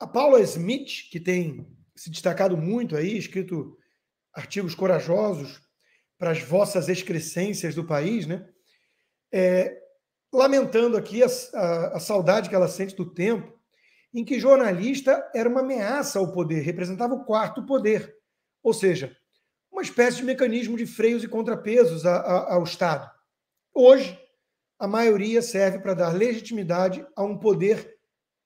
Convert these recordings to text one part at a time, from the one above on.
A Paula Smith, que tem se destacado muito aí, escrito artigos corajosos para as vossas excrescências do país, né? É, lamentando aqui a, a, a saudade que ela sente do tempo em que jornalista era uma ameaça ao poder, representava o quarto poder, ou seja, uma espécie de mecanismo de freios e contrapesos a, a, ao Estado. Hoje, a maioria serve para dar legitimidade a um poder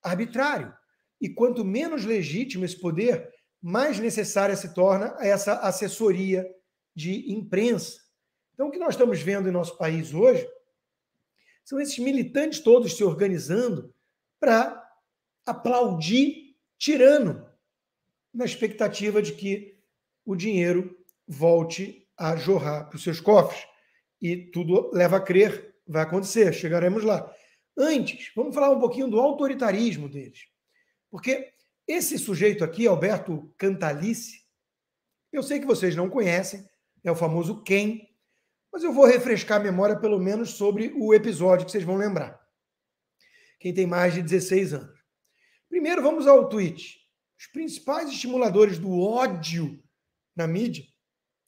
arbitrário, e quanto menos legítimo esse poder, mais necessária se torna essa assessoria de imprensa. Então, o que nós estamos vendo em nosso país hoje são esses militantes todos se organizando para aplaudir tirano, na expectativa de que o dinheiro volte a jorrar para os seus cofres. E tudo leva a crer, vai acontecer, chegaremos lá. Antes, vamos falar um pouquinho do autoritarismo deles. Porque esse sujeito aqui, Alberto Cantalice, eu sei que vocês não conhecem, é o famoso quem, mas eu vou refrescar a memória pelo menos sobre o episódio que vocês vão lembrar. Quem tem mais de 16 anos. Primeiro vamos ao tweet. Os principais estimuladores do ódio na mídia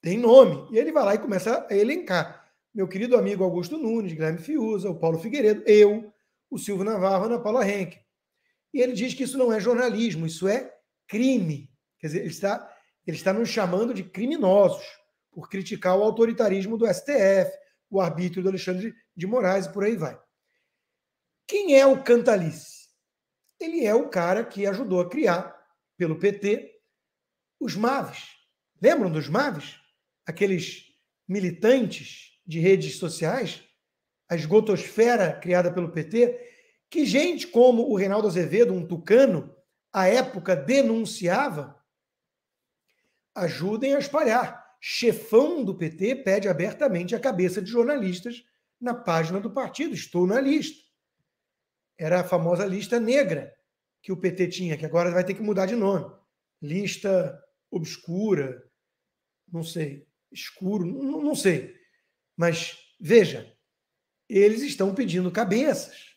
tem nome. E ele vai lá e começa a elencar. Meu querido amigo Augusto Nunes, Guilherme Fiuza, o Paulo Figueiredo, eu, o Silvio Navarro, Ana Paula Henke. E ele diz que isso não é jornalismo, isso é crime. Quer dizer, ele está, ele está nos chamando de criminosos por criticar o autoritarismo do STF, o arbítrio do Alexandre de Moraes e por aí vai. Quem é o Cantalice? Ele é o cara que ajudou a criar, pelo PT, os MAVs. Lembram dos MAVs? Aqueles militantes de redes sociais, a esgotosfera criada pelo PT, que gente como o Reinaldo Azevedo, um tucano, à época denunciava, ajudem a espalhar. Chefão do PT pede abertamente a cabeça de jornalistas na página do partido. Estou na lista. Era a famosa lista negra que o PT tinha, que agora vai ter que mudar de nome. Lista obscura, não sei, escuro, não, não sei. Mas veja, eles estão pedindo cabeças.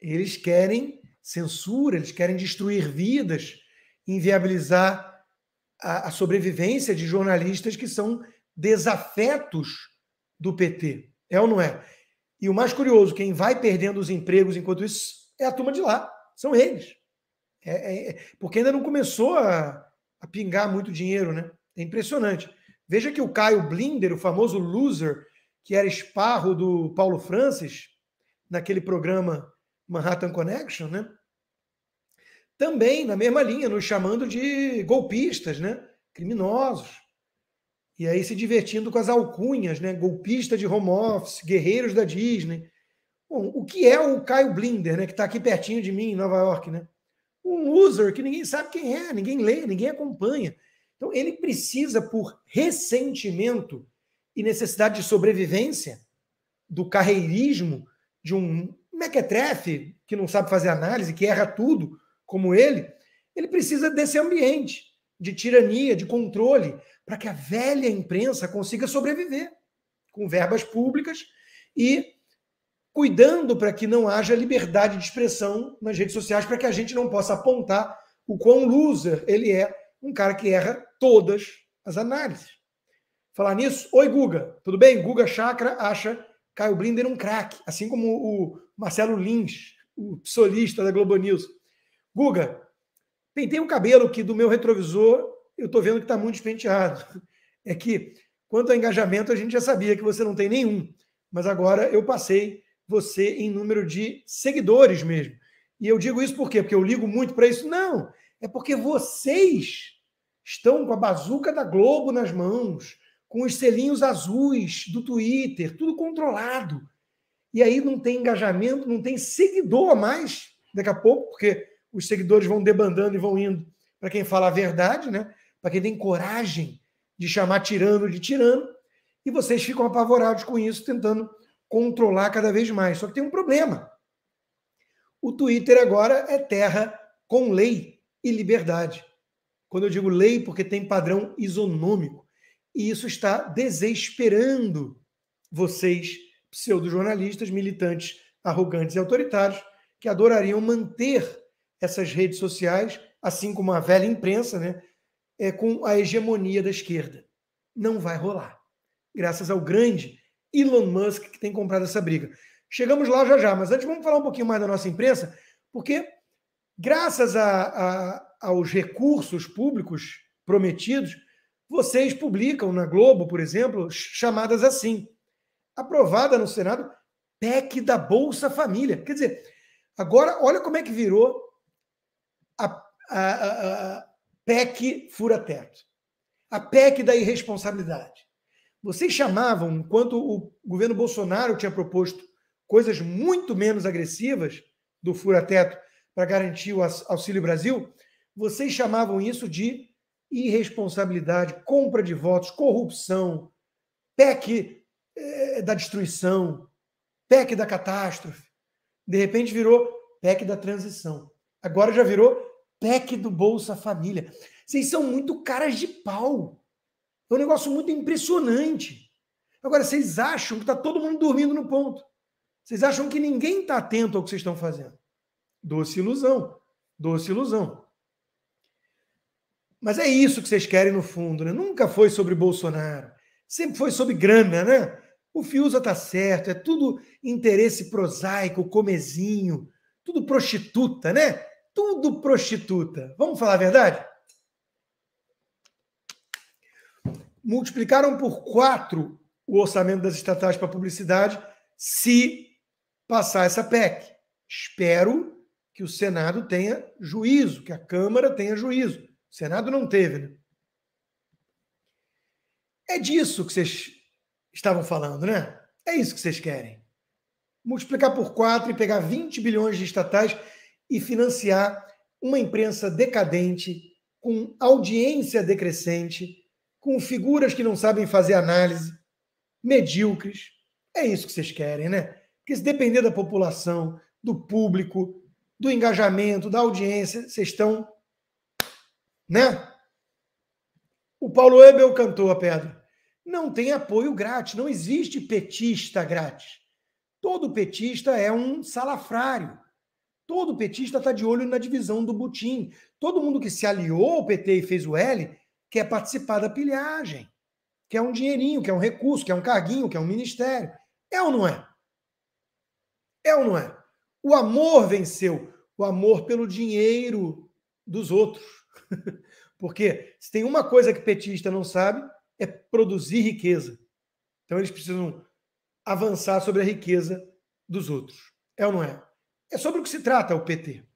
Eles querem censura, eles querem destruir vidas, inviabilizar a, a sobrevivência de jornalistas que são desafetos do PT. É ou não é? E o mais curioso, quem vai perdendo os empregos enquanto isso é a turma de lá, são eles. É, é, é, porque ainda não começou a, a pingar muito dinheiro, né? É impressionante. Veja que o Caio Blinder, o famoso loser, que era esparro do Paulo Francis, naquele programa Manhattan Connection, né? Também na mesma linha, nos chamando de golpistas, né? Criminosos. E aí se divertindo com as alcunhas, né? Golpista de home office, guerreiros da Disney. Bom, o que é o Caio Blinder, né? Que está aqui pertinho de mim, em Nova York, né? Um loser que ninguém sabe quem é, ninguém lê, ninguém acompanha. Então ele precisa, por ressentimento e necessidade de sobrevivência do carreirismo de um mequetrefe, é é que não sabe fazer análise, que erra tudo, como ele, ele precisa desse ambiente de tirania, de controle, para que a velha imprensa consiga sobreviver com verbas públicas e cuidando para que não haja liberdade de expressão nas redes sociais, para que a gente não possa apontar o quão loser ele é, um cara que erra todas as análises. Falar nisso, oi Guga, tudo bem? Guga Chakra acha Caio Blinder é um craque, assim como o Marcelo Lins, o solista da Globo News. Guga, pentei o um cabelo que do meu retrovisor eu estou vendo que está muito despenteado. É que, quanto a engajamento, a gente já sabia que você não tem nenhum, mas agora eu passei você em número de seguidores mesmo. E eu digo isso por quê? Porque eu ligo muito para isso? Não, é porque vocês estão com a bazuca da Globo nas mãos com os selinhos azuis do Twitter, tudo controlado. E aí não tem engajamento, não tem seguidor a mais daqui a pouco, porque os seguidores vão debandando e vão indo para quem fala a verdade, né? Para quem tem coragem de chamar tirano de tirano. E vocês ficam apavorados com isso, tentando controlar cada vez mais. Só que tem um problema. O Twitter agora é terra com lei e liberdade. Quando eu digo lei, porque tem padrão isonômico. E isso está desesperando vocês, pseudo-jornalistas, militantes arrogantes e autoritários, que adorariam manter essas redes sociais, assim como a velha imprensa, né, é, com a hegemonia da esquerda. Não vai rolar. Graças ao grande Elon Musk que tem comprado essa briga. Chegamos lá já já, mas antes vamos falar um pouquinho mais da nossa imprensa, porque graças a, a, aos recursos públicos prometidos, vocês publicam na Globo, por exemplo, chamadas assim. Aprovada no Senado, PEC da Bolsa Família. Quer dizer, agora olha como é que virou a, a, a, a PEC fura-teto. A PEC da irresponsabilidade. Vocês chamavam, enquanto o governo Bolsonaro tinha proposto coisas muito menos agressivas do fura-teto para garantir o Auxílio Brasil, vocês chamavam isso de irresponsabilidade, compra de votos, corrupção, PEC é, da destruição, PEC da catástrofe. De repente virou PEC da transição. Agora já virou PEC do Bolsa Família. Vocês são muito caras de pau. É um negócio muito impressionante. Agora, vocês acham que está todo mundo dormindo no ponto. Vocês acham que ninguém está atento ao que vocês estão fazendo. Doce ilusão. Doce ilusão. Mas é isso que vocês querem no fundo, né? Nunca foi sobre Bolsonaro. Sempre foi sobre grana, né? O Fiuza tá certo, é tudo interesse prosaico, comezinho, tudo prostituta, né? Tudo prostituta. Vamos falar a verdade? Multiplicaram por quatro o orçamento das estatais para publicidade se passar essa PEC. Espero que o Senado tenha juízo, que a Câmara tenha juízo. O Senado não teve, né? É disso que vocês estavam falando, né? É isso que vocês querem. Multiplicar por quatro e pegar 20 bilhões de estatais e financiar uma imprensa decadente, com audiência decrescente, com figuras que não sabem fazer análise, medíocres. É isso que vocês querem, né? Porque se depender da população, do público, do engajamento, da audiência, vocês estão né? O Paulo Ebel cantou a pedra. Não tem apoio grátis, não existe petista grátis. Todo petista é um salafrário. Todo petista está de olho na divisão do butim. Todo mundo que se aliou ao PT e fez o L quer participar da pilhagem. Quer um dinheirinho, quer um recurso, quer um carguinho, quer um ministério. É ou não é? É ou não é? O amor venceu. O amor pelo dinheiro dos outros. Porque se tem uma coisa que petista não sabe, é produzir riqueza. Então eles precisam avançar sobre a riqueza dos outros. É ou não é? É sobre o que se trata o PT.